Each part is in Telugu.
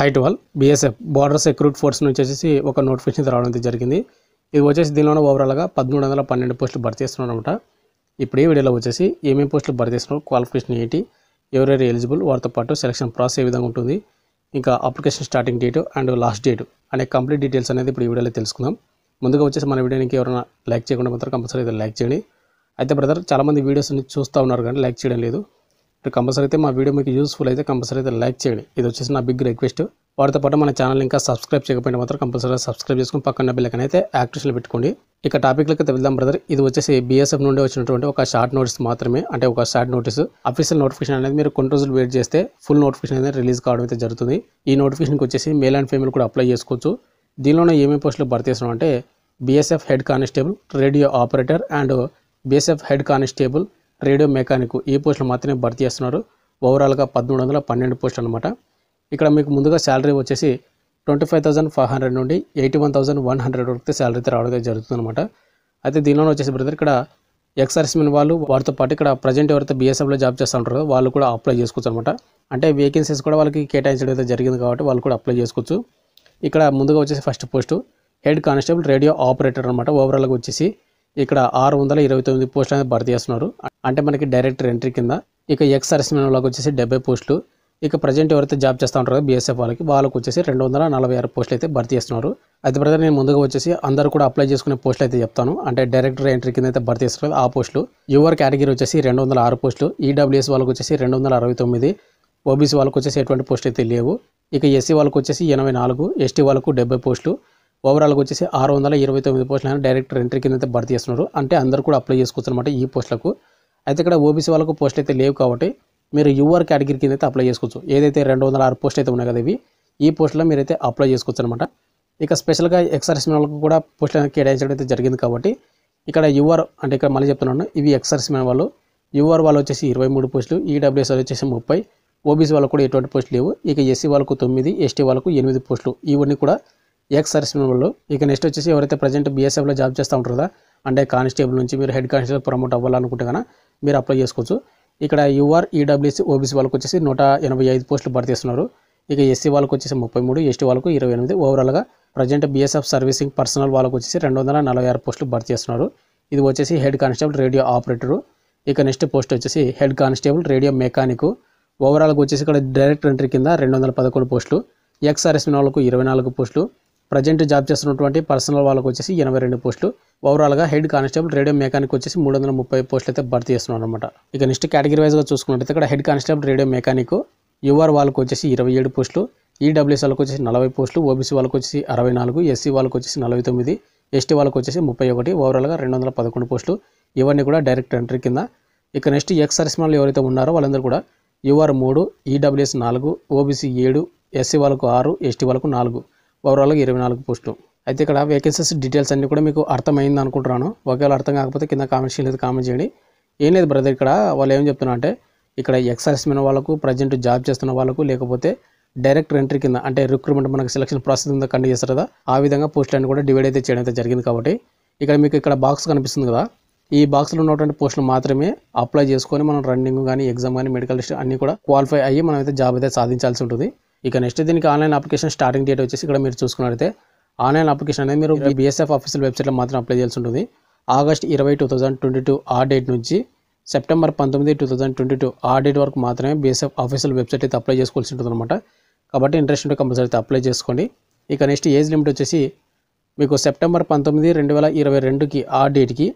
హైట్వాల్ బీఎస్ఎఫ్ బార్డర్ సెక్యూరిటీ ఫోర్స్ నుంచి వచ్చేసి ఒక నోటిఫికేషన్ రావడం జరిగింది ఇది వచ్చేసి దీనిలోనే ఓవరాల్గా పదమూడు వందల పన్నెండు పోస్టులు భర్తీ చేస్తున్నారు అనమాట ఇప్పుడు ఈ వీడియోలో వచ్చేసి ఏమేమి పోస్టులు భర్తీ చేస్తున్నారు క్వాలిఫికేషన్ ఏంటి ఎవరెవరు ఎలిజిబుల్ వారితో పాటు సెలక్షన్ ప్రాసెస్ ఏ విధంగా ఉంటుంది ఇంకా application starting date and last date అనే కంప్లీట్ డీటెయిల్స్ అనేది ఇప్పుడు ఈ వీడియోలో తెలుసుకుందాం ముందుగా వచ్చేసి మన వీడియోకి ఎవరైనా లైక్ చేయకుండా మాత్రం కంపల్సరీ లైక్ చేయండి అయితే బ్రదర్ చాలామంది వీడియోస్ని చూస్తూ ఉన్నారు కానీ లైక్ చేయడం లేదు కంపల్సరీ అయితే మా వీడియో మీకు యూస్ఫుల్ అయితే కంపల్సరీ అయితే లైక్ చేయండి ఇది వచ్చేసి నా బిగ్ రిక్వెస్ట్ వాటితో పాటు మన ఛానల్ ఇంకా సబ్స్క్రైబ్ చేయకపోయినా మాత్రం కంపల్సరీ సబ్స్క్రైబ్ చేసుకుని పక్కన బెల్లకన్ అయితే యాక్టివ్స్లో పెట్టుకోండి ఇక టాపిక్లకి అయితే వెళ్దాం బ్రదర్ ఇది వచ్చేసి బీఎస్ఎఫ్ నుండి వచ్చినటువంటి ఒక షార్ట్ నోటీస్ మాత్రమే అంటే ఒక షార్ట్ నోటీస్ అఫీషియల్ నోటిఫికేషన్ అనేది మీరు కొన్ని రోజులు వెయిట్ చేస్తే ఫుల్ నోటిఫికేషన్ అనేది రిలీజ్ కావడం అయితే జరుగుతుంది ఈ నోటిఫికేషన్కి వచ్చేసి మేల్ అండ్ ఫీమేల్ కూడా అప్లై చేసుకోవచ్చు దీనిలోనే ఏమేమి పోస్టులు భర్తీ చేస్తున్నాం అంటే BSF head constable radio operator and BSF head constable radio mechanic ఈ పోస్టులు మాత్రమే భర్తీ చేస్తున్నారు ఓవరాల్గా పదమూడు వందల పన్నెండు పోస్టులు అనమాట ఇక్కడ మీకు ముందుగా శాలరీ వచ్చేసి twenty five thousand five hundred నుండి eighty one thousand one hundred వరకు శాలరీ అయితే రావడం జరుగుతుందన్నమాట అయితే దీనిలో వచ్చేసి బ్రదర్ ఇక్కడ ఎక్సర్స్మెన్ వాళ్ళు వారితో పాటు ఇక్కడ ప్రజెంట్ ఎవరైతే బీఎస్ఎఫ్లో జాబ్ చేస్తూ ఉంటారో వాళ్ళు కూడా అప్లై చేసుకోవచ్చు అనమాట అంటే వేకెన్సీస్ కూడా వాళ్ళకి కేటాయించడం అయితే జరిగింది కాబట్టి వాళ్ళు కూడా అప్లై చేసుకోవచ్చు ఇక్కడ ముందుగా వచ్చేసి first post head constable radio operator అనమాట ఓవరాల్గా వచ్చేసి ఇక్కడ ఆరు వందల ఇరవై తొమ్మిది పోస్టులు అనేది భర్తీ చేస్తున్నారు అంటే మనకి డైరెక్టర్ ఎంట్రీ కింద ఇక ఎక్స్ సర్వీస్మెన్ వాళ్ళకి వచ్చేసి డెబ్బై పోస్టులు ఇక ప్రజెంట్ ఎవరైతే జాబ్ చేస్తూ ఉంటారో బీఎస్ఎఫ్ వాళ్ళకి వాళ్ళకి వచ్చేసి రెండు వందల నలభై ఆరు పోస్టులు అయితే భర్తీ చేస్తున్నారు అయితే బ్రదర్ నేను ముందుగా వచ్చేసి అందరూ కూడా అప్లై చేసుకునే పోస్టులు అయితే చెప్తాను అంటే డైరెక్టర్ ఎంట్రీ కింద అయితే భర్తీ చేస్తున్నారు ఆ పోస్టులు యువర్ కేటగిరీ వచ్చేసి రెండు వందల ఆరు పోస్టులు ఈడబ్ల్యూఎస్ e వాళ్ళకి వచ్చేసి రెండు వందల అరవై తొమ్మిది ఓబీసీ వాళ్ళకి వచ్చేసి ఎటువంటి పోస్టులు అయితే లేవు ఇక ఎస్సీ వాళ్ళకి వచ్చేసి ఎనభై నాలుగు ఎస్టీ వాళ్ళకు డెబ్బై పోస్టులు ఓవరాల్గా వచ్చేసి ఆరు వందల ఇరవై తొమ్మిది పోస్టులను డైరెక్టర్ ఎంట్రీ కింద అయితే భర్తీ చేస్తున్నారు అంటే అందరూ కూడా అప్లై చేసుకోవచ్చు అనమాట ఈ పోస్టులకు అయితే ఇక్కడ ఓబీసీ వాళ్ళకు పోస్టులు అయితే లేవు కాబట్టి మీరు యూఆర్ కేటగిరీ కింద అయితే అప్లై చేసుకోవచ్చు ఏదైతే రెండు వందల ఆరు పోస్ట్ అయితే ఉన్నాయి కదా ఇవి ఈ పోస్టులో మీరైతే అప్లై చేసుకోవచ్చు అనమాట ఇక స్పెషల్గా ఎక్సర్సైజ్ వాళ్ళకు కూడా పోస్టులు కేటాయించడం అయితే జరిగింది కాబట్టి ఇక్కడ యువర్ అంటే ఇక్కడ మళ్ళీ చెప్తున్నాను ఇవి ఎక్సర్సైజ్ వాళ్ళు యువర్ వాళ్ళు వచ్చేసి ఇరవై మూడు పోస్టులు ఈడబ్ల్యూఎస్ వచ్చేసి ముప్పై ఓబీసీ వాళ్ళకు కూడా ఎటువంటి పోస్టులు లేవు ఇక ఎస్సీ వాళ్ళకు తొమ్మిది ఎస్టీ వాళ్ళకు ఎనిమిది పోస్టులు ఇవన్నీ కూడా ఎక్స్ సర్వీస్మెన్ వాళ్ళు ఇక నెక్స్ట్ వచ్చేసి ఎవరైతే ప్రజెంట్ బీఎస్ఎఫ్లో జాబ్ చేస్తూ ఉంటారు కదా అంటే కానిస్టేబుల్ నుంచి మీరు హెడ్ కానిస్టేబుల్ ప్రమోట్ అవ్వాలనుకుంటే కనుక మీరు అప్లై చేసుకోవచ్చు ఇక్కడ యూఆర్ ఈడబ్ల్యూసీ ఓబీసీ e వాళ్ళకి వచ్చేసి నూట ఎనభై ఐదు పోస్టులు భర్తీ చేస్తున్నారు ఇక ఎస్సీ వాళ్ళకి వచ్చేసి ముప్పై మూడు ఎస్టీ వాళ్ళకు ఇరవై ఎనిమిది ఓవరాల్గా ప్రజెంట్ బీఎస్ఎఫ్ సర్వీసింగ్ పర్సనల్ వాళ్ళకి వచ్చేసి రెండు వందల నలభై ఆరు పోస్టులు భర్తీ చేస్తున్నారు ఇది వచ్చేసి హెడ్ కానిస్టేబుల్ రేడియో ఆపరేటరు ఇక నెక్స్ట్ పోస్ట్ వచ్చేసి హెడ్ కానిస్టేబుల్ రేడియో మెకానిక్ ఓవరాల్గా వచ్చేసి ఇక్కడ డైరెక్ట్ ఎంట్రీ కింద రెండు వందల పదకొండు పోస్టులు ఎక్స్ సర్వీస్మెన్ వాళ్ళకు ఇరవై నాలుగు పోస్టులు ప్రజెంట్ జాబ్ చేస్తున్నటువంటి పర్సనల్ వాళ్ళకి వచ్చేసి ఎనభై రెండు పోస్టులు ఓవరాల్గా హెడ్ కానిస్టేబుల్ రేడియో మెకానిక్ వచ్చేసి మూడు వందల ముప్పై పోస్టులు అయితే భర్తీ చేస్తున్నారు అనమాట ఇక నెక్స్ట్ కేటగిరీ వైజ్గా చూసుకున్నట్టయితే ఇక్కడ head constable radio mechanic UR వాళ్ళకి వచ్చేసి ఇరవై ఏడు పోస్టులు ఈడబ్ల్యూఎస్ వాళ్ళకి వచ్చేసి నలభై పోస్టులు ఓబీసీ వాళ్ళకి వచ్చేసి అరవై నాలుగు ఎస్సీ వాళ్ళకి వచ్చేసి నలభై తొమ్మిది ఎస్టీ వాళ్ళకి వచ్చేసి ముప్పై ఒకటి ఓవరాల్గా రెండు వందల పదకొండు పోస్టులు ఇవన్నీ కూడా డైరెక్ట్ ఎంట్రీ కింద ఇక నెక్స్ట్ ఎక్స్ సర్వీస్మెన్లు ఎవరైతే ఉన్నారో వాళ్ళందరూ కూడా యువర్ మూడు ఈడబ్ల్యూఎస్ నాలుగు ఓబీసీ ఏడు ఎస్సీ వాళ్ళకు ఆరు ఎస్టీ వాళ్ళకు నాలుగు ఓవరాల్గా ఇరవై నాలుగు పోస్టులు అయితే ఇక్కడ వేకెన్సీస్ డీటెయిల్స్ అన్నీ కూడా మీకు అర్థమైంది అనుకుంటున్నాను ఒకవేళ అర్థం కాకపోతే కింద కామెంట్ చేయలేదు కామెంట్ చేయండి ఏం లేదు బ్రదర్ ఇక్కడ వాళ్ళు ఏం చెప్తున్నా అంటే ఇక్కడ ఎక్సర్స్ అయిన వాళ్ళకు ప్రజెంట్ జాబ్ చేస్తున్న వాళ్ళకు లేకపోతే డైరెక్ట్ ఎంట్రీ కింద అంటే రిక్రూట్మెంట్ మనకు సెలక్షన్ ప్రాసెస్ కింద కండి చేస్తారు కదా ఆ విధంగా పోస్ట్ అన్ని కూడా డివైడ్ అయితే చేయడం అయితే జరిగింది కాబట్టి ఇక్కడ మీకు ఇక్కడ బాక్స్ కనిపిస్తుంది కదా ఈ బాక్స్లో ఉన్నటువంటి పోస్టులు మాత్రమే అప్లై చేసుకొని మనం రన్నింగ్ కానీ ఎగ్జామ్ కానీ మెడికల్ అన్నీ కూడా క్వాలిఫై అయ్యి మనం అయితే జాబ్ అయితే సాధించాల్సి ఉంటుంది ఇక నెక్స్ట్ దీనికి ఆన్లైన్ అప్లికేషన్ స్టార్టింగ్ డేట్ వచ్చేసి ఇక్కడ మీరు చూసుకున్నట్లయితే ఆన్లైన్ అప్లికేషన్ అనేది మీరు బీఎస్ఎఫ్ ఆఫీసుల వెబ్సైట్లో మాత్రం అప్లై చేయాల్సి ఉంటుంది ఆగస్ట్ ఇరవై టూ థౌసండ్ ట్వంటీ టూ ఆ డేట్ నుంచి సెప్టెంబర్ పంతొమ్మిది టూ థౌసండ్ ట్వంటీ టూ ఆ డేట్ వరకు మాత్రమే బీఎస్ఎఫ్ ఆఫీసుల వెబ్సైట్ అయితే అప్లై చేసుకోవాల్సి ఉంటుంది అనమాట కాబట్టి ఇంట్రెస్ట్ ఉంటే కంపల్సరీ అయితే అప్లై చేసుకోండి ఇక నెక్స్ట్ ఏజ్ లిమిట్ వచ్చేసి మీకు సెప్టెంబర్ పంతొమ్మిది రెండు వేల ఇరవై రెండుకి ఆ డేట్కి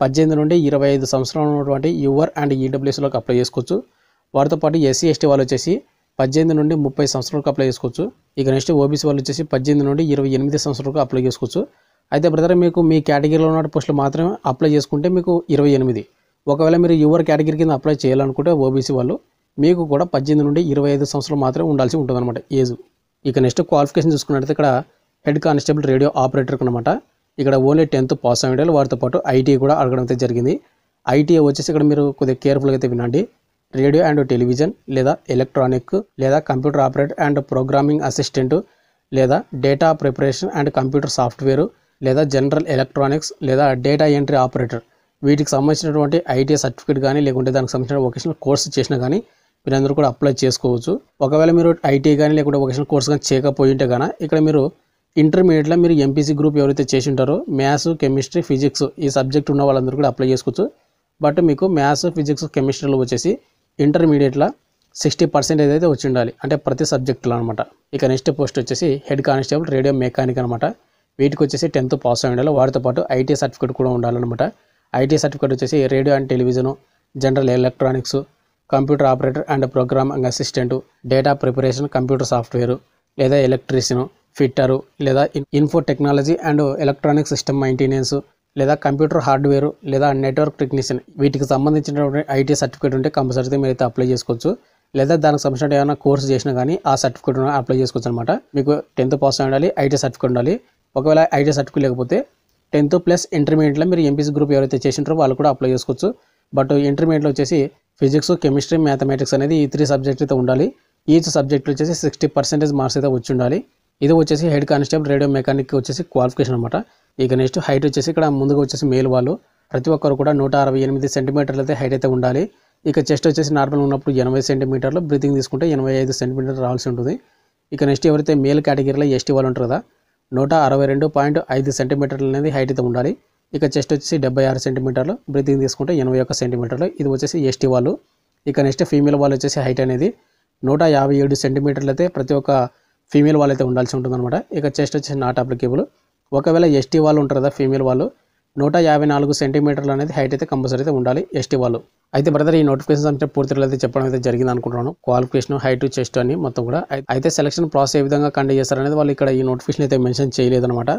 పద్దెనిమిది నుండి ఇరవై ఐదు సంవత్సరాలు ఉన్నటువంటి యువర్ అండ్ ఈడబ్ల్యూఎస్లోకి e అప్లై చేసుకోవచ్చు వారితో పాటు ఎస్సీ ఎస్టీ వాళ్ళు వచ్చేసి పద్దెనిమిది నుండి ముప్పై సంవత్సరాలకు అప్లై చేసుకోవచ్చు ఇక నెక్స్ట్ ఓబీసీ వాళ్ళు వచ్చేసి పద్దెనిమిది నుండి ఇరవై ఎనిమిది సంవత్సరాలకు అప్లై చేసుకోవచ్చు అయితే బ్రదర్ మీకు మీ కేటగిరీలో ఉన్న పోస్టులు మాత్రమే అప్లై చేసుకుంటే మీకు ఇరవై ఎనిమిది ఒకవేళ మీరు యువర్ కేటగిరీ కింద అప్లై చేయాలనుకుంటే ఓబీసీ వాళ్ళు మీకు కూడా పద్దెనిమిది నుండి ఇరవై ఐదు సంవత్సరాలు మాత్రమే ఉండాల్సి ఉంటుంది అనమాట ఏజ్ ఇక నెక్స్ట్ క్వాలిఫికేషన్ చూసుకున్నట్లయితే ఇక్కడ హెడ్ కానిస్టేబుల్ రేడియో ఆపరేటర్కి అనమాట ఇక్కడ ఓన్లీ టెన్త్ పాస్ వాళ్ళు వారితో పాటు ఐటీ e కూడా అడగడం అయితే జరిగింది ఐటీ e వచ్చేసి ఇక్కడ మీరు కొద్దిగా కేర్ఫుల్గా అయితే వినండి రేడియో అండ్ టెలివిజన్ లేదా ఎలక్ట్రానిక్ లేదా computer operate and programming assistant లేదా data preparation and computer software లేదా జనరల్ ఎలక్ట్రానిక్స్ లేదా డేటా ఎంట్రీ ఆపరేటర్ వీటికి సంబంధించినటువంటి ఐటీ సర్టిఫికేట్ కానీ లేకుంటే దానికి సంబంధించిన వొకేషనల్ కోర్సు చేసినా కానీ మీరందరూ కూడా అప్లై చేసుకోవచ్చు ఒకవేళ మీరు ఐటీ కానీ లేకుంటే వొకేషనల్ కోర్స్ కానీ చేయకపోయి ఉంటే కానీ ఇక్కడ మీరు ఇంటర్మీడియట్లో మీరు ఎంపీసీ గ్రూప్ ఎవరైతే చేసి ఉంటారో మ్యాథ్స్ కెమిస్ట్రీ ఫిజిక్స్ ఈ సబ్జెక్ట్ ఉన్న వాళ్ళందరూ కూడా అప్లై చేసుకోవచ్చు బట్ మీకు మ్యాథ్స్ ఫిజిక్స్ కెమిస్ట్రీలో వచ్చేసి ఇంటర్మీడియట్లో సిక్స్టీ పర్సెంటేజ్ అయితే వచ్చి ఉండాలి అంటే ప్రతి సబ్జెక్టులో అనమాట ఇక నెక్స్ట్ పోస్ట్ వచ్చేసి హెడ్ కానిస్టేబుల్ రేడియో మెకానిక్ అనమాట వీటికి వచ్చేసి టెన్త్ పాస్ అయి ఉండాలి వాటితో పాటు ఐటీ సర్టిఫికేట్ కూడా ఉండాలన్నమాట ఐటీ సర్టిఫికేట్ వచ్చేసి radio and television general electronics computer operator and programming assistant data preparation computer software లేదా ఎలక్ట్రీషియను ఫిట్టరు లేదా info technology and electronic system maintenance లేదా కంప్యూటర్ హార్డ్వేర్ లేదా నెట్వర్క్ టెక్నీషియన్ వీటికి సంబంధించినటువంటి ఐటీ సర్టిఫికేట్ ఉంటే కంపల్సరీగా అయితే అప్లై చేసుకోవచ్చు లేదా దానికి సంబంధించిన ఏమైనా కోర్స్ చేసినా కానీ ఆ సర్టిఫికేట్ అప్లై చేసుకోవచ్చు అనమాట మీకు టెన్త్ పాస్ ఉండాలి ఐటీ సర్టిఫికేట్ ఉండాలి ఒకవేళ ఐటీ సర్టిఫికేట్ లేకపోతే టెన్త్ ప్లస్ ఇంటర్మీడియట్లో మీరు ఎంపీసీ గ్రూప్ ఎవరైతే చేసినారో వాళ్ళు కూడా అప్లై చేసుకోవచ్చు బట్ ఇంటర్మీడియట్లో వచ్చేసి ఫిజిక్స్ కెమిస్ట్రీ మ్యాథమెటిక్స్ అనేది ఈ త్రీ సబ్జెక్ట్ అయితే ఉండాలి ఈచ్ సబ్జెక్ట్లో వచ్చేసి సిక్స్టీ పర్సెంటేజ్ మార్క్స్ అయితే వచ్చి ఉండాలి ఇది వచ్చేసి హెడ్ కానిస్టేబుల్ రేడియో మెకానిక్ వచ్చేసి క్వాలిఫికేషన్ అనమాట ఇక నెక్స్ట్ హైట్ వచ్చేసి ఇక్కడ ముందుగా వచ్చేసి మేల్ వాళ్ళు ప్రతి ఒక్కరు కూడా నూట అరవై ఎనిమిది సెంటీమీటర్లు అయితే హైట్ అయితే ఉండాలి ఇక చెస్ట్ వచ్చేసి నార్మల్ ఉన్నప్పుడు ఎనభై సెంటీమీటర్లు బ్రీతింగ్ తీసుకుంటే ఎనభై ఐదు సెంటీమీటర్లు రావాల్సి ఉంటుంది ఇక నెక్స్ట్ ఎవరైతే మేల్ కేటగిరీలో ఎస్టీ వాళ్ళు ఉంటారు కదా నూట అరవై రెండు పాయింట్ ఐదు సెంటీమీటర్లు అనేది హైట్ అయితే ఉండాలి ఇక చెస్ట్ వచ్చేసి డెబ్బై ఆరు సెంటీమీటర్లు బ్రీతింగ్ తీసుకుంటే ఎనభై ఒక్క సెంటీమీటర్లు ఇది వచ్చేసి ఎస్టీ వాళ్ళు ఇక నెక్స్ట్ ఫీమేల్ వాళ్ళు వచ్చేసి హైట్ అనేది నూట యాభై ఏడు సెంటీమీటర్లు అయితే ప్రతి ఒక్క ఫీమేల్ వాళ్ళైతే ఉండాల్సి ఉంటుందన్నమాట ఇక చెస్ట్ వచ్చేసి నాట్ అప్లికేబుల్ ఒకవేళ ఎస్టీ వాళ్ళు ఉంటారు కదా ఫీమేల్ వాళ్ళు నూట యాభై నాలుగు సెంటీమీటర్లు అనేది హైట్ అయితే కంపల్సరీ అయితే ఉండాలి ఎస్టీ వాళ్ళు అయితే బ్రదర్ ఈ నోటిఫికేషన్ అంటే పూర్తి అయితే చెప్పడం అయితే జరిగింది అనుకుంటున్నాను క్వాలిఫికేషన్ హైట్ చెస్ట్ అని మొత్తం కూడా అయితే సెలక్షన్ ప్రాసెస్ ఏ విధంగా కండక్ట్ చేస్తారనేది వాళ్ళు ఇక్కడ ఈ నోటిఫికేషన్ అయితే మెన్షన్ చేయలేదన్నమాట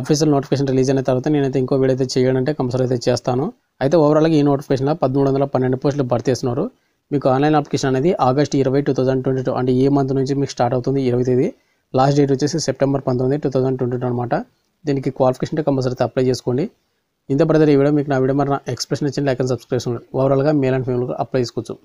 అఫీషియల్ నోటిఫికేషన్ రిలీజ్ అయిన తర్వాత నేనైతే ఇంకో వీడియో అయితే చేయాలంటే కంపల్సరీ అయితే చేస్తాను అయితే ఓవరాల్గా ఈ నోటిఫికేషన్లో పదమూడు వందల పన్నెండు పోస్టులు భర్తీ చేస్తున్నారు మీకు ఆన్లైన్ అప్లికేషన్ అనేది ఆగస్ట్ ఇరవై టూ థౌసండ్ ట్వంటీ టూ అంటే ఈ మంత్ నుంచి మీకు స్టార్ట్ అవుతుంది ఇరవై తేదీ లాస్ట్ డేట్ వచ్చేసి సెప్టెంబర్ పంతొమ్మిది టూ థౌసండ్ ట్వంటీ టూ అనమాట దీనికి క్వాలిఫికేషన్ కంపల్సరీ అప్లై చేసుకోండి ఇంత బ్రదర్ ఈ వీడియో మీకు నా వీడియో మరి నా ఎక్స్ప్రెషన్ ఇచ్చిన లైక్ అండ్ సబ్స్క్రిప్షన్ ఓవరాల్గా మెయిల్ అండ్ ఫీమేల్ అప్లై చేసుకోవచ్చు